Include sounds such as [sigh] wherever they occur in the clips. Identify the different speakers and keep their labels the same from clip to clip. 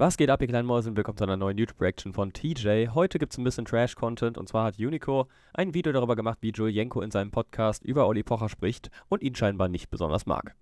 Speaker 1: Was geht ab, ihr kleinen Mäusen? Willkommen zu einer neuen YouTube-Reaction von TJ. Heute gibt es ein bisschen Trash-Content und zwar hat Unico ein Video darüber gemacht, wie Julienko in seinem Podcast über Olli Pocher spricht und ihn scheinbar nicht
Speaker 2: besonders mag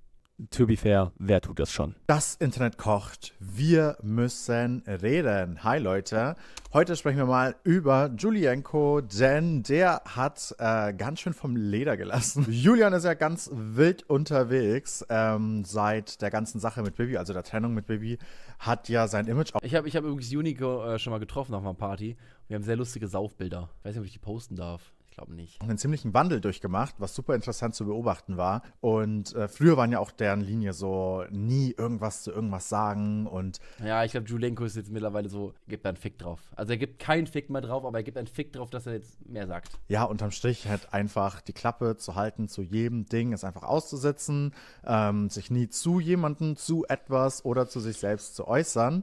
Speaker 2: to be fair, wer tut das schon? Das Internet kocht. Wir müssen reden. Hi Leute. Heute sprechen wir mal über Julienko, denn der hat äh, ganz schön vom Leder gelassen. [laughs] Julian ist ja ganz wild unterwegs ähm, seit der ganzen Sache mit Bibi, also der Trennung mit Bibi, hat ja sein Image auch. Ich habe ich hab übrigens Junico äh, schon mal getroffen auf einer Party. Wir haben sehr lustige Saufbilder. Ich weiß nicht, ob ich die posten darf glaube nicht. Einen ziemlichen Wandel durchgemacht, was super interessant zu beobachten war. Und äh, früher waren ja auch deren Linie so nie irgendwas zu irgendwas sagen und.
Speaker 3: Ja, ich glaube, Julenko ist jetzt mittlerweile so, gibt da einen Fick drauf. Also er gibt keinen Fick mehr drauf, aber er gibt einen Fick drauf, dass er jetzt
Speaker 2: mehr sagt. Ja, unterm Strich halt einfach die Klappe zu halten zu jedem Ding, es einfach auszusetzen, ähm, sich nie zu jemandem, zu etwas oder zu sich selbst zu äußern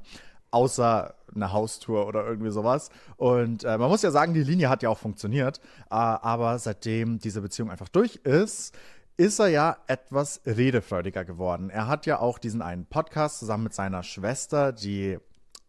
Speaker 2: außer eine Haustour oder irgendwie sowas. Und äh, man muss ja sagen, die Linie hat ja auch funktioniert. Äh, aber seitdem diese Beziehung einfach durch ist, ist er ja etwas redefreudiger geworden. Er hat ja auch diesen einen Podcast zusammen mit seiner Schwester, die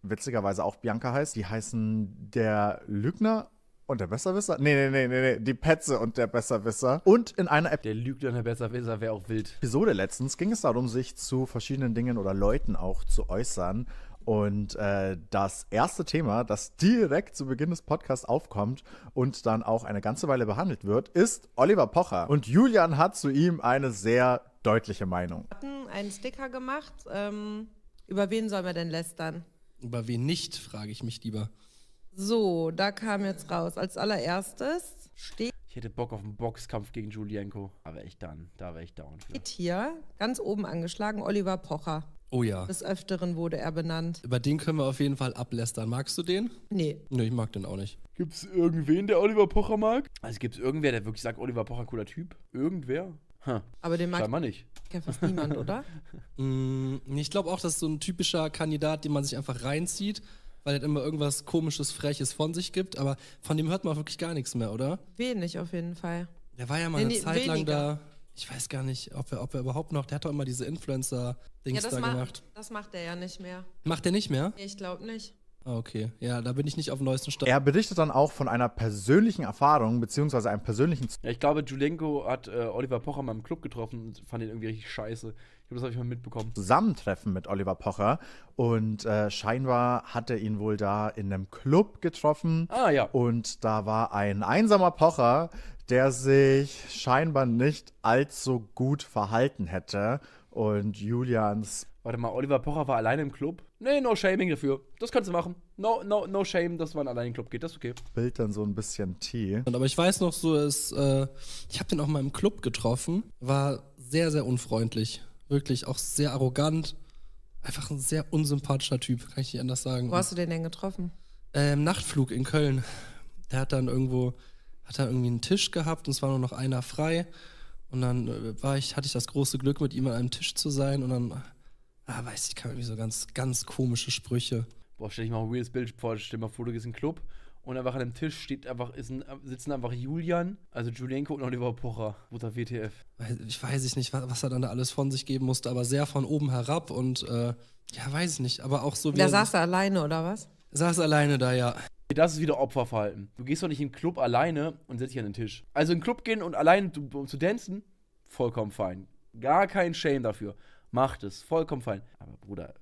Speaker 2: witzigerweise auch Bianca heißt. Die heißen der Lügner und der Besserwisser? Nee, nee, nee, nee, nee. Die Petze und der Besserwisser. Und in einer App. Der Lügner und der Besserwisser wäre auch wild. Episode letztens ging es darum, sich zu verschiedenen Dingen oder Leuten auch zu äußern. Und äh, das erste Thema, das direkt zu Beginn des Podcasts aufkommt und dann auch eine ganze Weile behandelt wird, ist Oliver Pocher. Und Julian hat zu ihm eine sehr deutliche Meinung. Wir
Speaker 4: hatten einen Sticker gemacht. Ähm, über wen sollen wir denn lästern?
Speaker 1: Über wen nicht, frage ich mich lieber.
Speaker 4: So, da kam jetzt raus. Als allererstes steht.
Speaker 3: Ich hätte Bock auf einen Boxkampf gegen Julienko. Aber ich dann, da wäre ich down. Für. Steht
Speaker 4: hier, ganz oben angeschlagen, Oliver Pocher. Oh ja. Des Öfteren wurde er benannt. Über
Speaker 1: den können wir auf jeden Fall ablästern. Magst du den? Nee. Nee, ich mag den auch nicht. Gibt es irgendwen, der Oliver
Speaker 3: Pocher mag? Also gibt es irgendwer, der wirklich sagt, Oliver Pocher cooler Typ?
Speaker 1: Irgendwer? Huh. Aber den mag Scheinbar nicht. fast niemand, oder? [laughs] mm, ich glaube auch, das ist so ein typischer Kandidat, den man sich einfach reinzieht, weil er immer irgendwas komisches, freches von sich gibt. Aber von dem hört man auch wirklich gar nichts mehr, oder?
Speaker 4: Wenig auf jeden Fall.
Speaker 1: Der war ja mal nee, eine nee, Zeit weniger. lang da ich weiß gar nicht, ob er, ob er überhaupt noch, der hat doch immer diese Influencer-Dings ja, da ma
Speaker 4: Das macht er ja nicht mehr.
Speaker 1: Macht er nicht mehr?
Speaker 4: Nee, ich glaube nicht.
Speaker 2: Ah, okay. Ja, da bin ich nicht auf dem neuesten Stand. Er berichtet dann auch von einer persönlichen Erfahrung, beziehungsweise einem persönlichen.
Speaker 3: Ja, ich glaube, Julenko hat äh, Oliver Pocher mal im Club getroffen und fand ihn
Speaker 2: irgendwie richtig scheiße.
Speaker 3: Ich glaube, das habe ich mal
Speaker 2: mitbekommen. Zusammentreffen mit Oliver Pocher und äh, scheinbar hat er ihn wohl da in einem Club getroffen. Ah, ja. Und da war ein einsamer Pocher, der sich scheinbar nicht allzu gut verhalten hätte. Und Julians. Warte mal, Oliver Pocher war alleine im Club? Nee, no shaming
Speaker 3: dafür. Das kannst du machen. No, no, no shame, dass man alleine im Club geht. Das ist okay.
Speaker 2: Bild dann so ein bisschen
Speaker 1: Tee. Aber ich weiß noch so, ist, äh, ich habe den auch mal im Club getroffen. War sehr, sehr unfreundlich. Wirklich auch sehr arrogant. Einfach ein sehr unsympathischer Typ, kann ich nicht anders sagen. Wo hast du
Speaker 4: den denn getroffen?
Speaker 1: Ähm, Nachtflug in Köln. Der hat dann irgendwo hat er irgendwie einen Tisch gehabt und es war nur noch einer frei. Und dann äh, war ich, hatte ich das große Glück, mit ihm an einem Tisch zu sein. Und dann, ah, weiß ich, kam irgendwie so ganz, ganz komische Sprüche.
Speaker 3: Boah, stell dich mal ein weirdes Bild vor. Stell dir mal vor, du gehst in einen Club und einfach an einem Tisch steht einfach, ein, sitzen einfach Julian, also Julienko und Oliver Pocher, Mutter WTF.
Speaker 1: Ich weiß nicht, was, was er dann da alles von sich geben musste, aber sehr von oben herab und äh, ja, weiß ich nicht, aber auch so wie. Da saß er
Speaker 4: alleine, oder was?
Speaker 1: Saß alleine da, ja. Okay, das ist wieder Opferverhalten. Du gehst doch nicht in den Club
Speaker 3: alleine und setzt dich an den Tisch. Also in den Club gehen und alleine um zu tanzen, vollkommen fein. Gar kein Shame dafür. Macht es, vollkommen fein. Aber Bruder,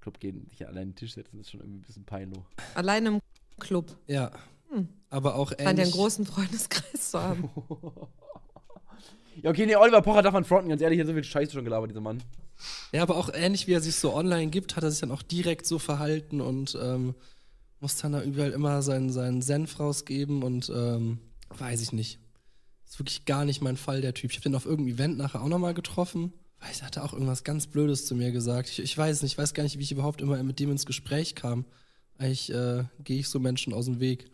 Speaker 3: Club gehen, dich alleine an den Tisch setzen, ist schon irgendwie ein bisschen peinlich.
Speaker 4: Alleine im Club. Ja. Hm. Aber auch ähnlich. Scheint ja einen großen Freundeskreis zu haben.
Speaker 3: [laughs] ja, okay, nee, Oliver Pocher darf man fronten, ganz ehrlich, hat so viel Scheiße schon gelabert, dieser Mann.
Speaker 1: Ja, aber auch ähnlich wie er sich so online gibt, hat er sich dann auch direkt so verhalten und ähm, muss dann da überall immer seinen, seinen Senf rausgeben und ähm, weiß ich nicht. Ist wirklich gar nicht mein Fall, der Typ. Ich habe den auf irgendeinem Event nachher auch nochmal getroffen. Weiß, er hatte auch irgendwas ganz Blödes zu mir gesagt. Ich, ich weiß nicht, ich weiß gar nicht, wie ich überhaupt immer mit dem ins Gespräch kam. Eigentlich äh, gehe ich so Menschen aus dem Weg.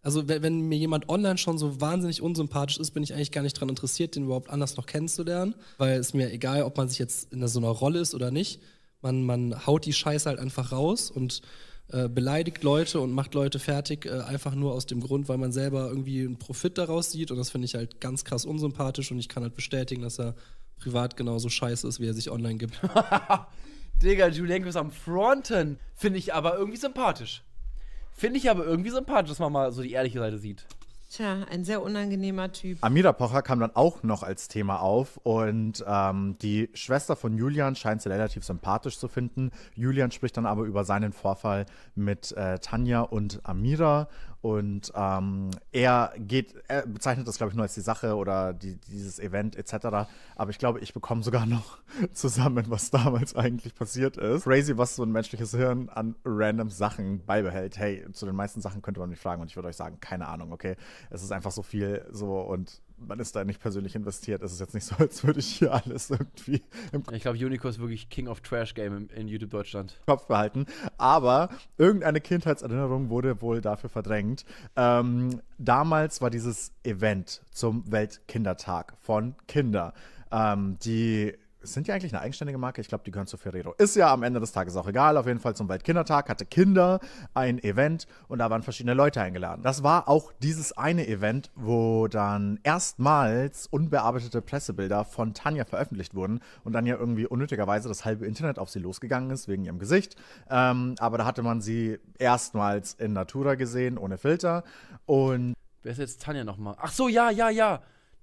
Speaker 1: Also wenn, wenn, mir jemand online schon so wahnsinnig unsympathisch ist, bin ich eigentlich gar nicht daran interessiert, den überhaupt anders noch kennenzulernen, weil es mir egal, ob man sich jetzt in so einer Rolle ist oder nicht. Man, man haut die Scheiße halt einfach raus und äh, beleidigt Leute und macht Leute fertig, äh, einfach nur aus dem Grund, weil man selber irgendwie einen Profit daraus sieht. Und das finde ich halt ganz krass unsympathisch und ich kann halt bestätigen, dass er privat genauso scheiße ist, wie er sich online gibt. [laughs] Digga, Julienko ist am Fronten. Finde ich
Speaker 4: aber irgendwie
Speaker 3: sympathisch. Finde ich aber irgendwie sympathisch, dass man mal so die ehrliche Seite sieht.
Speaker 4: Tja, ein sehr unangenehmer Typ.
Speaker 2: Amira Pocher kam dann auch noch als Thema auf und ähm, die Schwester von Julian scheint sie relativ sympathisch zu finden. Julian spricht dann aber über seinen Vorfall mit äh, Tanja und Amira und ähm, er geht, er bezeichnet das, glaube ich, nur als die Sache oder die, dieses Event etc. Aber ich glaube, ich bekomme sogar noch [laughs] zusammen, was damals eigentlich passiert ist. Crazy, was so ein menschliches Hirn an random Sachen beibehält. Hey, zu den meisten Sachen könnte man mich fragen und ich würde euch sagen, keine Ahnung, okay. Es ist einfach so viel so und man ist da nicht persönlich investiert. Es ist jetzt nicht so, als würde ich hier alles irgendwie im Ich glaube, Unico ist
Speaker 3: wirklich King of Trash Game in, YouTube Deutschland.
Speaker 2: Kopf behalten. Aber irgendeine Kindheitserinnerung wurde wohl dafür verdrängt. Ähm, damals war dieses Event zum Weltkindertag von Kinder. Ähm, die sind die eigentlich eine eigenständige Marke? Ich glaube, die gehören zu Ferrero. Ist ja am Ende des Tages auch egal. Auf jeden Fall zum Weltkindertag hatte Kinder ein Event und da waren verschiedene Leute eingeladen. Das war auch dieses eine Event, wo dann erstmals unbearbeitete Pressebilder von Tanja veröffentlicht wurden und dann ja irgendwie unnötigerweise das halbe Internet auf sie losgegangen ist wegen ihrem Gesicht. Ähm, aber da hatte man sie erstmals in Natura gesehen, ohne Filter. Und. Wer ist jetzt Tanja nochmal? Ach so, ja, ja, ja.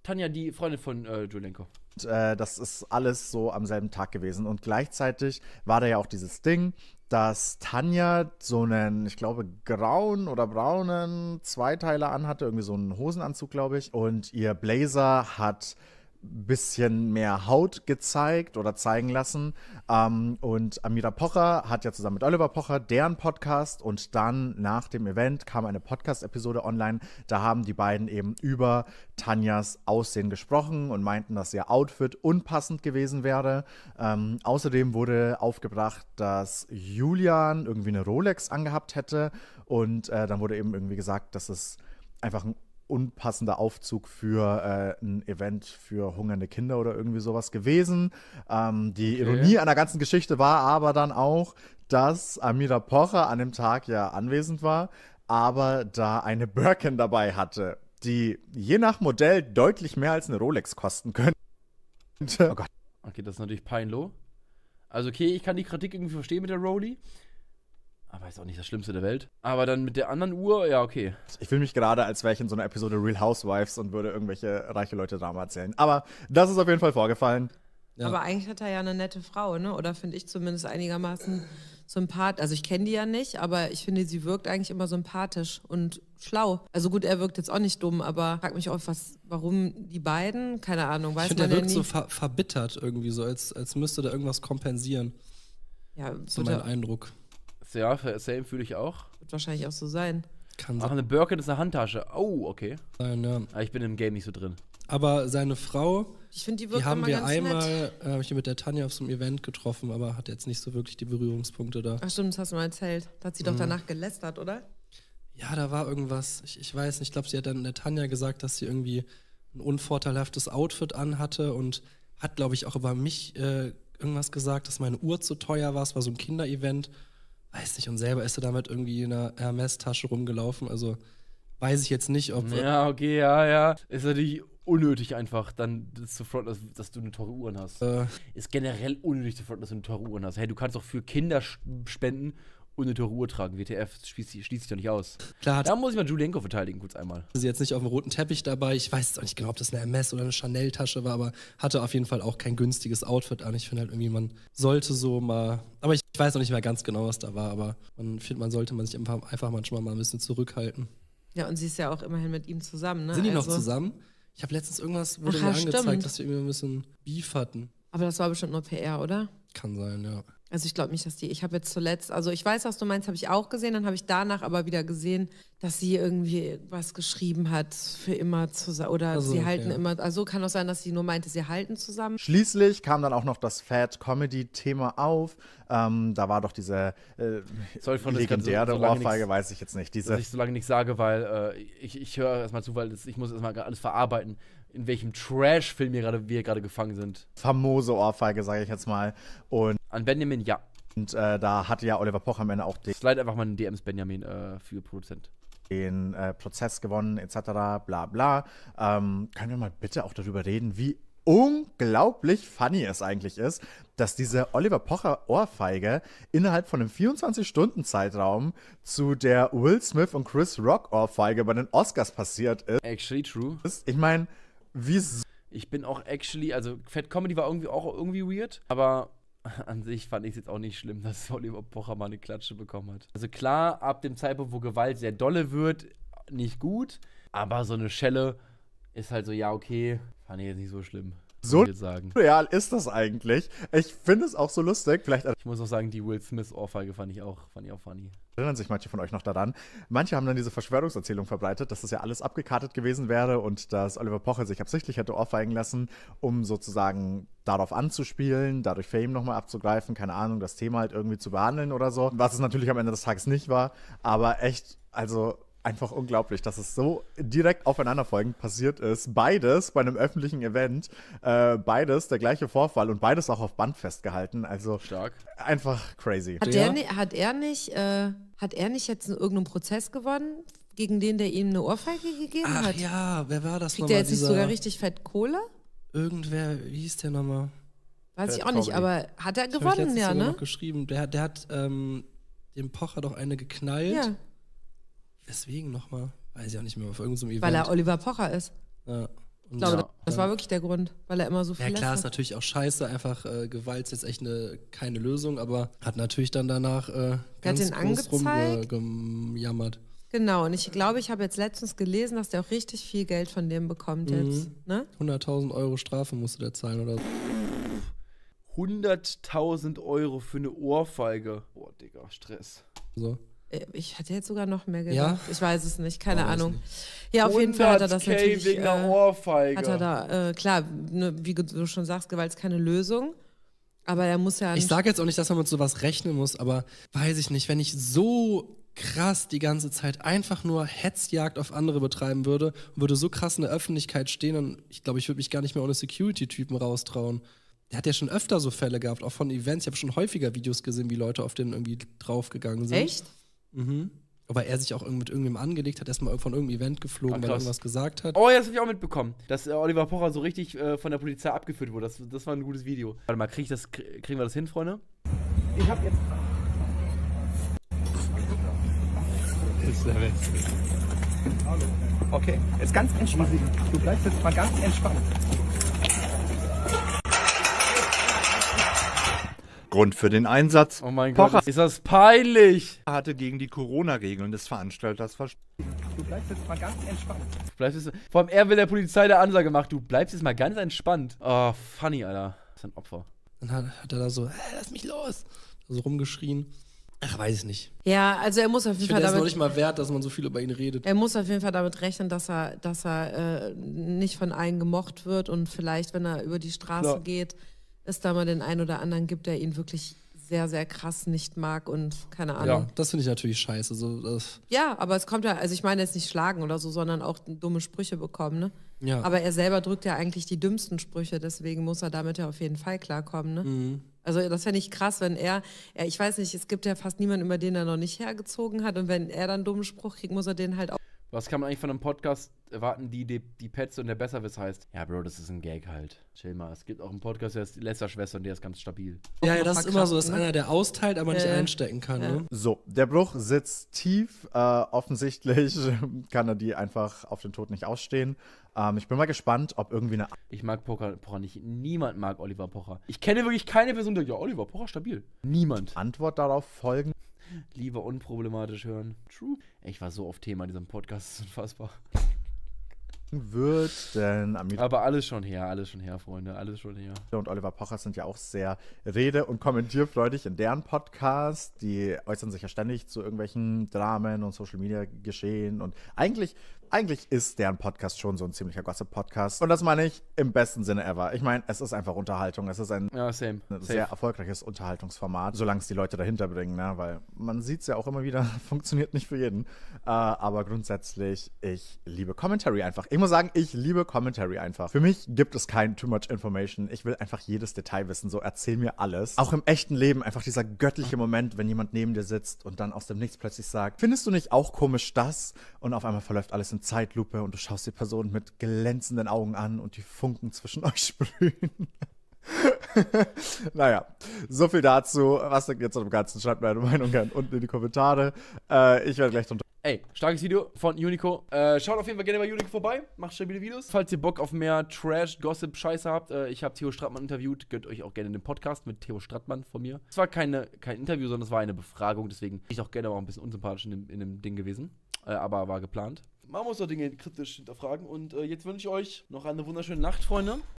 Speaker 2: Tanja, die Freundin von äh, Julenko. Und, äh, das ist alles so am selben Tag gewesen. Und gleichzeitig war da ja auch dieses Ding, dass Tanja so einen, ich glaube, grauen oder braunen Zweiteiler anhatte, irgendwie so einen Hosenanzug, glaube ich. Und ihr Blazer hat bisschen mehr Haut gezeigt oder zeigen lassen. Ähm, und Amira Pocher hat ja zusammen mit Oliver Pocher deren Podcast und dann nach dem Event kam eine Podcast-Episode online. Da haben die beiden eben über Tanjas Aussehen gesprochen und meinten, dass ihr Outfit unpassend gewesen wäre. Ähm, außerdem wurde aufgebracht, dass Julian irgendwie eine Rolex angehabt hätte und äh, dann wurde eben irgendwie gesagt, dass es einfach ein unpassender Aufzug für äh, ein Event für hungernde Kinder oder irgendwie sowas gewesen. Ähm, die okay. Ironie an der ganzen Geschichte war aber dann auch, dass Amira Pocher an dem Tag ja anwesend war, aber da eine Birkin dabei hatte, die je nach Modell deutlich mehr als eine Rolex kosten könnte. Oh Gott.
Speaker 3: Okay, das ist natürlich peinloh. Also okay, ich kann die Kritik irgendwie verstehen mit der Rolly,
Speaker 2: aber ist auch nicht das Schlimmste der Welt. Aber dann mit der anderen Uhr, ja, okay. Ich fühle mich gerade, als wäre ich in so einer Episode Real Housewives und würde irgendwelche reiche Leute Drama erzählen. Aber das ist auf jeden Fall vorgefallen. Ja. Aber
Speaker 4: eigentlich hat er ja eine nette Frau, ne? Oder finde ich zumindest einigermaßen sympathisch. Also ich kenne die ja nicht, aber ich finde, sie wirkt eigentlich immer sympathisch und schlau. Also gut, er wirkt jetzt auch nicht dumm, aber frag mich auch, was, warum die beiden? Keine Ahnung, weiß ich finde, er wirkt nie? so
Speaker 1: ver verbittert irgendwie, so als, als müsste da irgendwas kompensieren. Ja, so mein Eindruck. Ja,
Speaker 3: same fühle ich auch. Wird wahrscheinlich auch so sein. Kann sein. Ach, eine Birkin ist eine Handtasche. Oh, okay. Sein, ja. Aber ah, ich bin im Game nicht so drin.
Speaker 1: Aber seine Frau, ich die, die haben wir einmal, äh, habe ich mit der Tanja auf so einem Event getroffen, aber hat jetzt nicht so wirklich die Berührungspunkte da.
Speaker 4: Ach stimmt, das hast du mal erzählt. Da hat sie mhm. doch danach gelästert, oder?
Speaker 1: Ja, da war irgendwas. Ich, ich weiß nicht. Ich glaube, sie hat dann der Tanja gesagt, dass sie irgendwie ein unvorteilhaftes Outfit anhatte und hat, glaube ich, auch über mich äh, irgendwas gesagt, dass meine Uhr zu teuer war. Es war so ein Kinderevent weiß nicht, und selber ist er damit irgendwie in einer Hermes-Tasche rumgelaufen. Also weiß ich jetzt nicht, ob. Ja,
Speaker 3: okay, ja, ja. Ist natürlich unnötig einfach, dann sofort, dass, dass du eine teure Uhren hast. Äh. Ist generell unnötig zu sofort, dass du eine teure Uhren hast. Hey, du kannst auch für Kinder spenden unnötige teure Uhr tragen. WTF, schließt, schließt sich doch nicht aus. Klar. Da muss ich mal Julienko verteidigen, kurz einmal.
Speaker 1: Sie jetzt nicht auf dem roten Teppich dabei. Ich weiß auch nicht genau, ob das eine MS oder eine Chanel-Tasche war, aber hatte auf jeden Fall auch kein günstiges Outfit an. Ich finde halt irgendwie, man sollte so mal. Aber ich, ich weiß auch nicht mehr ganz genau, was da war, aber man findet, man sollte man sich einfach, einfach manchmal mal ein bisschen zurückhalten.
Speaker 4: Ja, und sie ist ja auch immerhin mit ihm zusammen, ne? Sind die also noch zusammen? Ich habe letztens irgendwas wurde Ach, mir angezeigt, stimmt. dass
Speaker 1: wir irgendwie ein bisschen Beef hatten.
Speaker 4: Aber das war bestimmt nur PR, oder?
Speaker 1: Kann sein, ja.
Speaker 4: Also ich glaube nicht, dass die. Ich habe jetzt zuletzt, also ich weiß, was du meinst, habe ich auch gesehen, dann habe ich danach aber wieder gesehen, dass sie irgendwie was geschrieben hat für immer zusammen oder also, sie halten ja. immer. Also kann auch sein, dass sie nur meinte, sie halten zusammen.
Speaker 2: Schließlich kam dann auch noch das Fat Comedy Thema auf. Ähm, da war doch diese äh, Sorry, von legendäre so, Ohrfeige, weiß ich jetzt nicht. Diese dass ich
Speaker 3: so lange nicht sage, weil äh, ich, ich höre erstmal zu, weil das, ich
Speaker 2: muss erstmal alles verarbeiten in welchem Trash-Film wir gerade gefangen sind. Famose Ohrfeige, sage ich jetzt mal. Und An Benjamin, ja. Und äh, da hatte ja Oliver Poch am Ende auch den. Slide einfach mal in DMs Benjamin äh, für Produzent. Den äh, Prozess gewonnen, etc., bla bla. Ähm, können wir mal bitte auch darüber reden, wie unglaublich funny es eigentlich ist, dass diese Oliver Pocher Ohrfeige innerhalb von einem 24-Stunden-Zeitraum zu der Will Smith und Chris Rock Ohrfeige bei den Oscars passiert ist. Actually true. Ich meine, Wieso? Ich bin auch actually, also Fat Comedy war irgendwie auch
Speaker 3: irgendwie weird, aber [laughs] an sich fand ich es jetzt auch nicht schlimm, dass Oliver Pocher mal eine Klatsche bekommen hat. Also klar, ab dem Zeitpunkt, wo Gewalt sehr dolle wird, nicht gut, aber so eine Schelle ist halt so, ja, okay, fand ich jetzt nicht so schlimm
Speaker 2: so sagen.
Speaker 3: real ist das
Speaker 2: eigentlich. Ich finde es auch so lustig. Vielleicht ich muss auch sagen, die Will Smith-Ohrfeige fand fand ich auch funny. Erinnern sich manche von euch noch daran? Manche haben dann diese Verschwörungserzählung verbreitet, dass das ja alles abgekartet gewesen wäre und dass Oliver Pocher sich absichtlich hätte ohrfeigen lassen, um sozusagen darauf anzuspielen, dadurch Fame nochmal abzugreifen, keine Ahnung, das Thema halt irgendwie zu behandeln oder so. Was es natürlich am Ende des Tages nicht war, aber echt, also einfach unglaublich, dass es so direkt aufeinanderfolgend passiert ist. Beides bei einem öffentlichen Event, äh, beides der gleiche Vorfall und beides auch auf Band festgehalten. Also stark. Einfach crazy. Hat, ja. der,
Speaker 4: hat er nicht, äh, hat er nicht jetzt in irgendeinem Prozess gewonnen? Gegen den, der ihm eine Ohrfeige gegeben Ach hat. Ja,
Speaker 1: wer war das Kriegt Der jetzt nicht sogar
Speaker 4: richtig fett Kohle?
Speaker 1: Irgendwer, wie hieß der nochmal? Weiß ich auch nicht, aber hat er gewonnen, ja, ne? Noch geschrieben. Der, der hat ähm, dem Pocher doch
Speaker 4: eine geknallt. Ja.
Speaker 1: Deswegen nochmal, weiß ich auch nicht mehr, auf irgendeinem Event. Weil er Oliver Pocher ist. Ja. Ich glaube, ja. das war
Speaker 4: wirklich der Grund, weil er immer so viel. Ja, klar, lässt. ist ne?
Speaker 1: natürlich auch scheiße. Einfach äh, Gewalt ist jetzt echt eine, keine Lösung, aber hat natürlich dann danach äh, ganz hat groß rumgejammert.
Speaker 4: Genau, und ich glaube, ich habe jetzt letztens gelesen, dass der auch richtig viel Geld von dem bekommt mhm. jetzt. Ne?
Speaker 1: 100.000 Euro Strafe musste der zahlen oder so.
Speaker 3: 100.000 Euro für eine Ohrfeige. Boah, Digga, Stress. So.
Speaker 4: Äh, ich hatte jetzt sogar noch mehr gedacht. Ja? Ich weiß es nicht, keine oh, weiß Ahnung. Nicht. Ja, auf jeden Fall hat er das K natürlich. Wegen der äh, Ohrfeige. Hat er da, äh, klar, ne, wie du schon sagst, Gewalt ist keine Lösung. Aber er muss ja. ich sage jetzt auch nicht, dass man mit sowas rechnen muss, aber weiß ich nicht, wenn ich
Speaker 1: so krass die ganze Zeit einfach nur Hetzjagd auf andere betreiben würde und würde so krass in der Öffentlichkeit stehen und ich glaube, ich würde mich gar nicht mehr ohne Security-Typen raustrauen. Der hat ja schon öfter so Fälle gehabt, auch von Events. Ich habe schon häufiger Videos gesehen, wie Leute auf den irgendwie draufgegangen sind. Echt? Mhm. Weil er sich auch mit irgendwem angelegt hat, erstmal von irgendeinem Event geflogen, Ach, weil er irgendwas gesagt hat.
Speaker 3: Oh, ja, das habe ich auch mitbekommen, dass äh, Oliver Pocher so richtig äh, von der Polizei abgeführt wurde. Das, das war ein gutes Video. Warte mal, krieg das, kriegen wir das hin, Freunde?
Speaker 2: Ich hab jetzt.
Speaker 4: Ist der Witz. Okay, jetzt ganz
Speaker 1: entspannt. Du bleibst jetzt mal ganz entspannt.
Speaker 2: Grund für den Einsatz. Oh mein Pocher Gott, ist das peinlich. Er hatte gegen die Corona-Regeln des Veranstalters verstanden.
Speaker 3: Du bleibst jetzt mal ganz entspannt. bleibst jetzt, vor allem er will der Polizei der Ansage machen. du bleibst jetzt mal ganz entspannt. Oh, funny, Alter. Das ist ein Opfer.
Speaker 1: Dann hat, er da so, hey, lass mich los. So rumgeschrien. Ach, weiß ich nicht. Ja, also er muss auf jeden ich Fall. Das ist noch nicht mal wert, dass man so viel über ihn redet.
Speaker 4: Er muss auf jeden Fall damit rechnen, dass er, dass er äh, nicht von allen gemocht wird und vielleicht, wenn er über die Straße Klar. geht, es da mal den einen oder anderen gibt, der ihn wirklich sehr, sehr krass nicht mag und keine Ahnung. Ja,
Speaker 1: das finde ich natürlich scheiße. So,
Speaker 4: ja, aber es kommt ja, also ich meine jetzt nicht schlagen oder so, sondern auch dumme Sprüche bekommen, ne? Ja. Aber er selber drückt ja eigentlich die dümmsten Sprüche, deswegen muss er damit ja auf jeden Fall klarkommen, ne? Mhm. Also das fände ich krass, wenn er, er, ich weiß nicht, es gibt ja fast niemanden, über den er noch nicht hergezogen hat und wenn er dann einen dummen Spruch kriegt, muss er den halt auch
Speaker 3: was kann man eigentlich von einem Podcast erwarten, die die, die Petze und der Besserwiss heißt? Ja, Bro, das ist ein Gag halt. Chill mal. Es gibt auch einen Podcast, der ist die Lästerschwester und der ist ganz stabil.
Speaker 1: Ja, ja, das ist immer so, das ist ne? einer, der austeilt, aber äh. nicht einstecken kann. Äh. Ne?
Speaker 2: So, der Bruch sitzt tief. Äh, offensichtlich [laughs] kann er die einfach auf den Tod nicht ausstehen. Ähm, ich bin mal gespannt, ob irgendwie eine. Ich mag Poker, Pocher nicht. Niemand
Speaker 3: mag Oliver Pocher. Ich kenne wirklich keine Person, die sagt, ja, Oliver Pocher stabil. Niemand. Antwort darauf folgen. Lieber unproblematisch hören. True. Ich war so auf Thema in diesem Podcast, das ist unfassbar.
Speaker 2: Wird denn Amit Aber alles schon her, alles schon her, Freunde, alles schon her. Und Oliver Pocher sind ja auch sehr rede- und kommentierfreudig in deren Podcast. Die äußern sich ja ständig zu irgendwelchen Dramen und Social Media Geschehen und eigentlich eigentlich ist deren Podcast schon so ein ziemlicher Gossip-Podcast. Und das meine ich im besten Sinne ever. Ich meine, es ist einfach Unterhaltung. Es ist ein ja, same. Same. sehr erfolgreiches Unterhaltungsformat, solange es die Leute dahinter bringen, ne? weil man sieht es ja auch immer wieder, [laughs] funktioniert nicht für jeden. Äh, aber grundsätzlich, ich liebe Commentary einfach. Ich muss sagen, ich liebe Commentary einfach. Für mich gibt es kein Too Much Information. Ich will einfach jedes Detail wissen. So erzähl mir alles. Auch im echten Leben einfach dieser göttliche Moment, wenn jemand neben dir sitzt und dann aus dem Nichts plötzlich sagt, findest du nicht auch komisch das? Und auf einmal verläuft alles in in Zeitlupe und du schaust die Person mit glänzenden Augen an und die Funken zwischen [laughs] euch sprühen. naja, so viel dazu. Was denkt ihr zu dem Ganzen? Schreibt mir eine Meinung gerne unten in die Kommentare. Äh, ich werde gleich drunter. Ey, starkes Video von Unico. Äh, schaut auf jeden Fall gerne bei Unico vorbei. Macht
Speaker 3: stabile Videos. Falls ihr Bock auf mehr Trash, Gossip, Scheiße habt, äh, ich habe Theo Strattmann interviewt. Gönnt euch auch gerne den Podcast mit Theo Strattmann von mir. Es war keine, kein Interview, sondern es war eine Befragung. Deswegen bin ich auch gerne mal ein bisschen unsympathisch in dem, in dem Ding gewesen. Äh, aber war geplant man muss doch Dinge kritisch hinterfragen. Und äh, jetzt wünsche ich euch noch eine wunderschöne Nacht, Freunde.